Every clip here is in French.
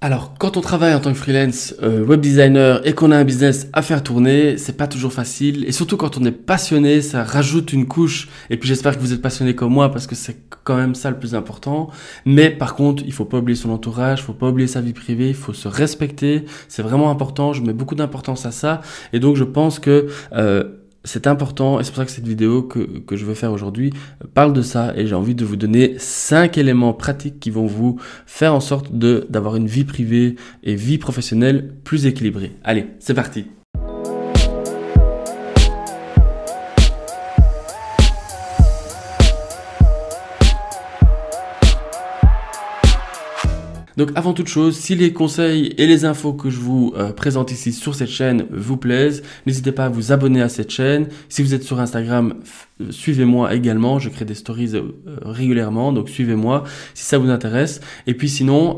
Alors, quand on travaille en tant que freelance euh, web designer et qu'on a un business à faire tourner, c'est pas toujours facile. Et surtout quand on est passionné, ça rajoute une couche. Et puis j'espère que vous êtes passionné comme moi parce que c'est quand même ça le plus important. Mais par contre, il faut pas oublier son entourage, faut pas oublier sa vie privée, il faut se respecter. C'est vraiment important. Je mets beaucoup d'importance à ça. Et donc, je pense que euh, c'est important et c'est pour ça que cette vidéo que, que je veux faire aujourd'hui euh, parle de ça et j'ai envie de vous donner cinq éléments pratiques qui vont vous faire en sorte d'avoir une vie privée et vie professionnelle plus équilibrée. Allez, c'est parti. Donc avant toute chose, si les conseils et les infos que je vous euh, présente ici sur cette chaîne vous plaisent, n'hésitez pas à vous abonner à cette chaîne. Si vous êtes sur Instagram, euh, suivez-moi également. Je crée des stories euh, régulièrement, donc suivez-moi si ça vous intéresse. Et puis sinon,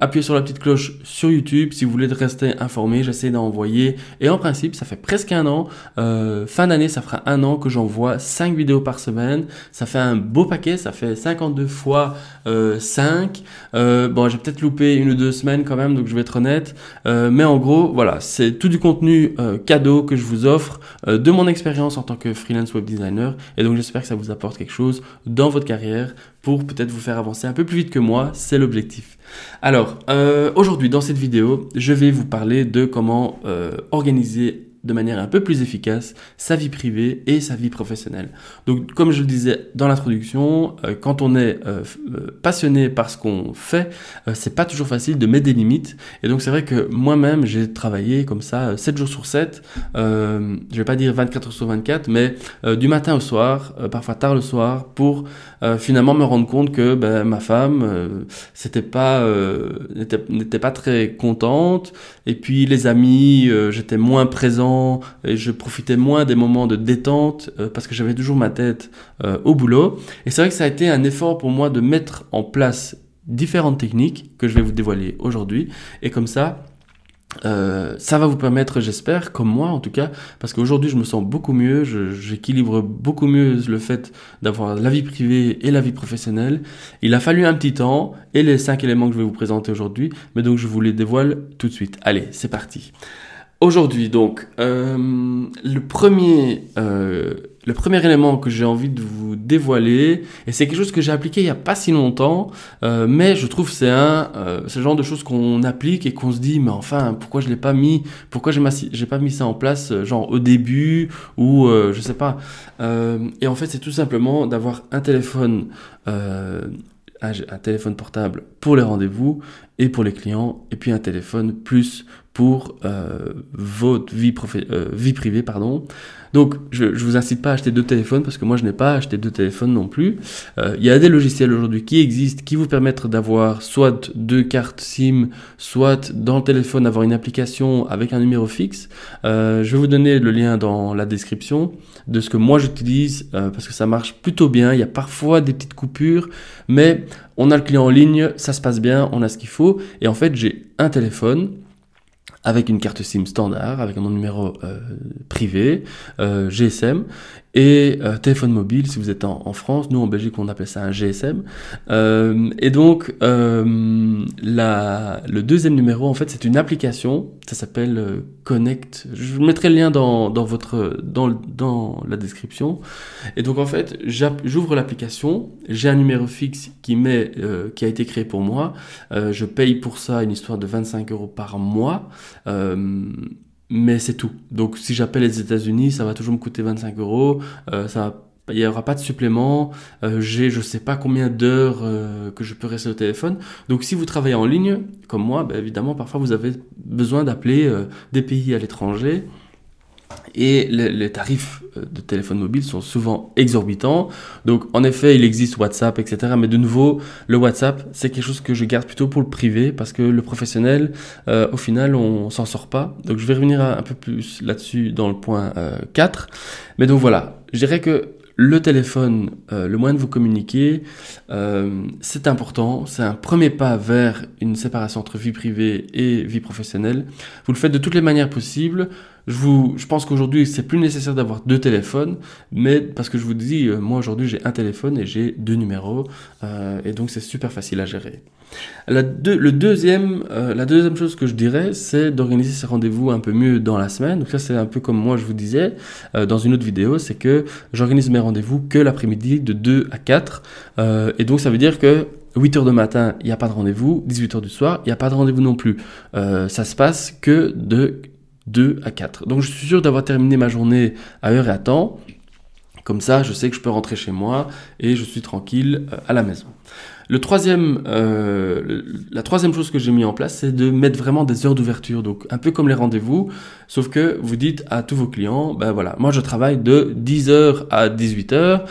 appuyez sur la petite cloche sur YouTube si vous voulez rester informé. J'essaie d'envoyer. Et en principe, ça fait presque un an. fin d'année, ça fera un an que j'envoie 5 vidéos par semaine. Ça fait un beau paquet, ça fait 52 fois 5. bon, j'ai peut-être loupé une ou deux semaines quand même, donc je vais être honnête. Euh, mais en gros, voilà, c'est tout du contenu euh, cadeau que je vous offre euh, de mon expérience en tant que freelance web designer. Et donc j'espère que ça vous apporte quelque chose dans votre carrière pour peut-être vous faire avancer un peu plus vite que moi. C'est l'objectif. Alors, aujourd'hui, dans cette vidéo, je vais vous parler de comment organiser de manière un peu plus efficace sa vie privée et sa vie professionnelle. Donc comme je le disais dans l'introduction, euh, quand on est euh, euh, passionné par ce qu'on fait, c'est pas toujours facile de mettre des limites. Et donc c'est vrai que moi-même j'ai travaillé comme ça 7 jours sur 7, je vais pas dire 24 heures sur 24, mais du matin au soir, parfois tard le soir, pour euh, finalement me rendre compte que ben, ma femme euh, c'était pas euh, n'était pas très contente et puis les amis j'étais moins présent et je profitais moins des moments de détente parce que j'avais toujours ma tête au boulot et c'est vrai que ça a été un effort pour moi de mettre en place différentes techniques que je vais vous dévoiler aujourd'hui et comme ça euh, ça va vous permettre, j'espère, comme moi en tout cas, parce qu'aujourd'hui je me sens beaucoup mieux, j'équilibre beaucoup mieux le fait d'avoir la vie privée et la vie professionnelle. Il a fallu un petit temps et les cinq éléments que je vais vous présenter aujourd'hui, mais donc je vous les dévoile tout de suite. Allez, c'est parti. Aujourd'hui donc, euh, le, premier, euh, le premier élément que j'ai envie de vous dévoilé, Et c'est quelque chose que j'ai appliqué il n'y a pas si longtemps, euh, mais je trouve c'est un, ce euh, c'est le genre de choses qu'on applique et qu'on se dit, mais enfin, pourquoi je l'ai pas mis, pourquoi j'ai, j'ai pas mis ça en place, euh, genre au début ou je sais pas. et en fait, c'est tout simplement d'avoir un téléphone. un téléphone portable pour les rendez-vous et pour les clients, et puis un téléphone plus pour euh, votre euh, vie, privée. Pardon. Donc, je ne vous incite pas à acheter deux téléphones parce que moi, je n'ai pas acheté deux téléphones non plus. Euh, il y a des logiciels aujourd'hui qui existent qui vous permettent d'avoir soit deux cartes SIM, soit dans le téléphone avoir une application avec un numéro fixe. je vais vous donner le lien dans la description de ce que moi j'utilise parce que ça marche plutôt bien. Il y a parfois des petites coupures, mais on a le client en ligne, ça se passe bien, on a ce qu'il faut. Et en fait, j'ai un téléphone avec une carte SIM standard, avec un numéro euh, privé, euh, GSM, et euh, téléphone mobile si vous êtes en, France. Nous en Belgique on appelle ça un GSM. et donc la, le deuxième numéro en fait c'est une application, ça s'appelle Connect. Je mettrai le lien dans, votre, dans, dans la description. Et donc en fait j'ouvre l'application, j'ai un numéro fixe qui, met, qui a été créé pour moi, je paye pour ça une histoire de 25 euros par mois. Euh, mais c'est tout. Donc si j'appelle les États-Unis, ça va toujours me coûter 25 euros. Euh, ça il n'y aura pas de supplément, euh, j'ai je ne sais pas combien d'heures que je peux rester au téléphone. Donc si vous travaillez en ligne, comme moi, bah, évidemment, parfois vous avez besoin d'appeler des pays à l'étranger et les, tarifs euh, de téléphone mobile sont souvent exorbitants. Donc en effet, il existe WhatsApp, etc. Mais de nouveau, le WhatsApp, c'est quelque chose que je garde plutôt pour le privé parce que le professionnel, euh, au final, on s'en sort pas. Donc je vais revenir un peu plus là-dessus dans le point 4. Euh, Mais donc voilà, je dirais que le téléphone, le moyen de vous communiquer, c'est important. C'est un premier pas vers une séparation entre vie privée et vie professionnelle. Vous le faites de toutes les manières possibles. Je, vous, je pense qu'aujourd'hui, c'est plus nécessaire d'avoir deux téléphones, mais parce que je vous dis, euh, moi aujourd'hui, j'ai un téléphone et j'ai deux numéros, euh, et donc c'est super facile à gérer. La, le deuxième, euh, la deuxième chose que je dirais, c'est d'organiser ses rendez-vous un peu mieux dans la semaine. Donc ça, c'est un peu comme moi, je vous disais euh, dans une autre vidéo, c'est que j'organise mes rendez-vous que l'après-midi de 2 à 4. Euh, et donc, ça veut dire que 8h de matin, il n'y a pas de rendez-vous. 18h du soir, il n'y a pas de rendez-vous non plus. ça se passe que de 2 à 4. Donc je suis sûr d'avoir terminé ma journée à heure et à temps. Comme ça, je sais que je peux rentrer chez moi et je suis tranquille euh, à la maison. Le troisième, euh, la troisième chose que j'ai mis en place, c'est de mettre vraiment des heures d'ouverture. Donc, un peu comme les rendez-vous, sauf que vous dites à tous vos clients, ben voilà, moi je travaille de 10h à 18h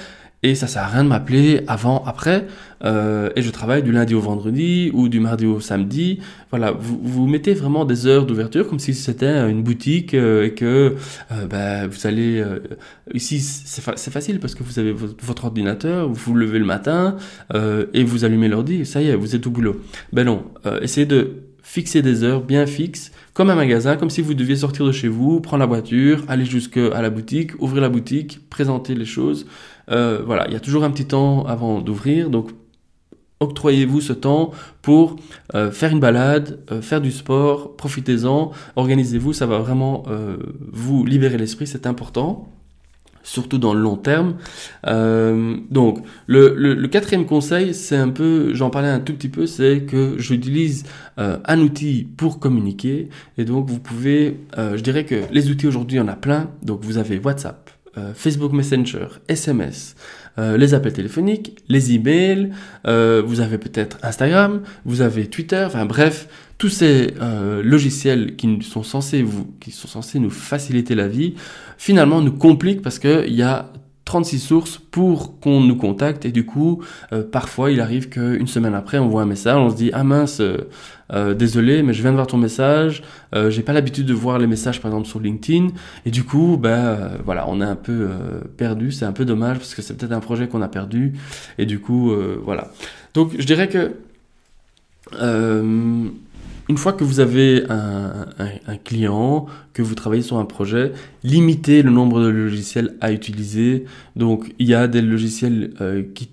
et ça sert à rien de m'appeler avant, après, euh, et je travaille du lundi au vendredi ou du mardi au samedi. Voilà, vous, vous mettez vraiment des heures d'ouverture comme si c'était une boutique euh, et que euh, ben, vous allez... ici, c'est facile parce que vous avez votre ordinateur, vous vous levez le matin et vous allumez l'ordi, ça y est, vous êtes au boulot. Ben non, essayez de fixer des heures bien fixes, comme un magasin, comme si vous deviez sortir de chez vous, prendre la voiture, aller jusqu'à la boutique, ouvrir la boutique, présenter les choses. Euh, voilà, il y a toujours un petit temps avant d'ouvrir, donc octroyez-vous ce temps pour euh, faire une balade, euh, faire du sport, profitez-en, organisez-vous, ça va vraiment vous libérer l'esprit, c'est important surtout dans le long terme. Euh, donc, le, quatrième conseil, c'est un peu, j'en parlais un tout petit peu, c'est que j'utilise euh, un outil pour communiquer. Et donc, vous pouvez, euh, je dirais que les outils aujourd'hui, il y en a plein. Donc, vous avez WhatsApp, Facebook Messenger, SMS. les appels téléphoniques, les emails, euh, vous avez peut-être Instagram, vous avez Twitter, enfin bref, tous ces euh, logiciels qui sont, censés qui sont censés nous faciliter la vie, finalement nous compliquent parce qu'il y a 36 sources pour qu'on nous contacte et du coup euh, parfois il arrive qu'une semaine après on voit un message on se dit ah mince euh, désolé mais je viens de voir ton message j'ai pas l'habitude de voir les messages par exemple sur LinkedIn et du coup ben voilà on est un peu perdu c'est un peu dommage parce que c'est peut-être un projet qu'on a perdu et du coup voilà donc je dirais que une fois que vous avez un, client, que vous travaillez sur un projet, limitez le nombre de logiciels à utiliser. Donc, il y a des logiciels euh, qui,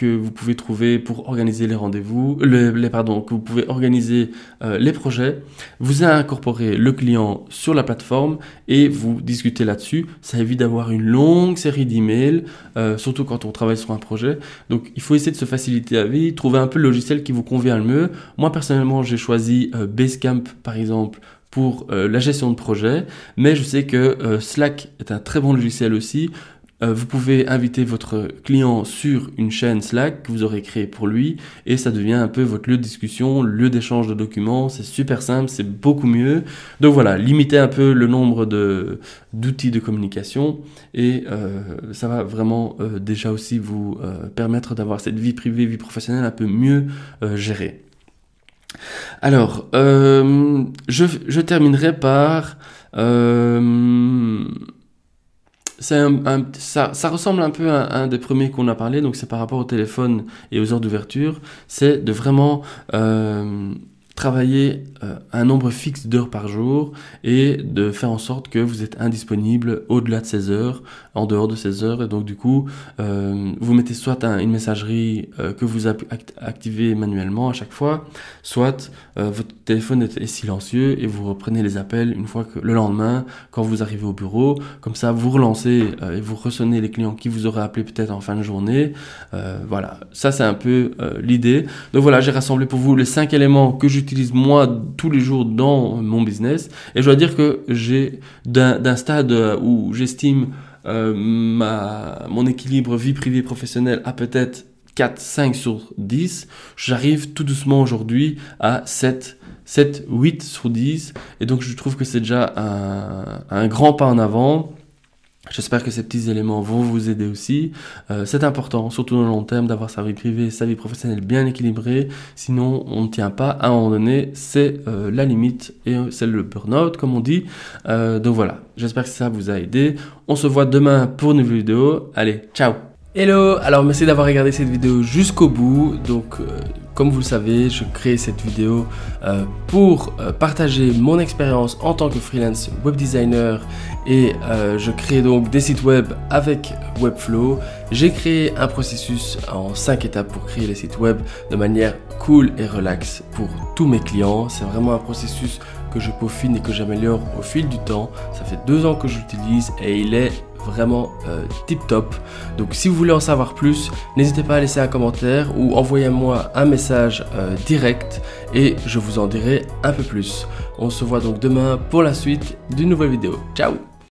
que vous pouvez trouver pour organiser les rendez-vous, les, pardon, que vous pouvez organiser euh, les projets. Vous incorporez le client sur la plateforme et vous discutez là-dessus. Ça évite d'avoir une longue série d'emails, mails euh, surtout quand on travaille sur un projet. Donc il faut essayer de se faciliter la vie, trouver un peu le logiciel qui vous convient le mieux. Moi personnellement, j'ai choisi euh, Basecamp par exemple pour la gestion de projet, mais je sais que Slack est un très bon logiciel aussi. Euh, vous pouvez inviter votre client sur une chaîne Slack que vous aurez créée pour lui et ça devient un peu votre lieu de discussion, lieu d'échange de documents. C'est super simple, c'est beaucoup mieux. Donc voilà, limitez un peu le nombre d'outils de, communication et euh, ça va vraiment euh, déjà aussi vous permettre d'avoir cette vie privée, vie professionnelle un peu mieux gérée. Alors, je, je, terminerai par c'est un, ça, ça, ressemble un peu à, un des premiers qu'on a parlé, donc c'est par rapport au téléphone et aux heures d'ouverture, c'est de vraiment euh, travailler euh, un nombre fixe d'heures par jour et de faire en sorte que vous êtes indisponible au-delà de 16 heures, en dehors de 16 heures. Et donc du coup, euh, vous mettez soit une messagerie euh, que vous activez manuellement à chaque fois, soit votre téléphone est, silencieux et vous reprenez les appels une fois que le lendemain, quand vous arrivez au bureau. Comme ça, vous relancez et vous ressonnez les clients qui vous auraient appelé peut-être en fin de journée. voilà, ça c'est un peu l'idée. Donc voilà, j'ai rassemblé pour vous les cinq éléments que j'utilise j'utilise moi tous les jours dans mon business. Et je dois dire que j'ai d'un stade euh, où j'estime euh, ma, mon équilibre vie privée professionnelle à peut-être 4, 5 sur 10, j'arrive tout doucement aujourd'hui à 7, 7, 8 sur 10. Et donc je trouve que c'est déjà un grand pas en avant. J'espère que ces petits éléments vont vous aider aussi. Euh, c'est important, surtout dans le long terme, d'avoir sa vie privée sa vie professionnelle bien équilibrée. Sinon, on ne tient pas. À un moment donné, c'est euh, la limite et euh, c'est le burn-out, comme on dit. donc voilà, j'espère que ça vous a aidé. On se voit demain pour une nouvelle vidéo. Allez, ciao Hello Alors, merci d'avoir regardé cette vidéo jusqu'au bout. Donc comme vous le savez, je crée cette vidéo euh, pour euh, partager mon expérience en tant que freelance web designer et euh, je crée donc des sites web avec Webflow. J'ai créé un processus en 5 étapes pour créer les sites web de manière cool et relax pour tous mes clients. C'est vraiment un processus que je peaufine et que j'améliore au fil du temps. Ça fait deux ans que j'utilise et il est vraiment tip top. Donc si vous voulez en savoir plus, n'hésitez pas à laisser un commentaire ou envoyez-moi un message euh, direct et je vous en dirai un peu plus. On se voit donc demain pour la suite d'une nouvelle vidéo. Ciao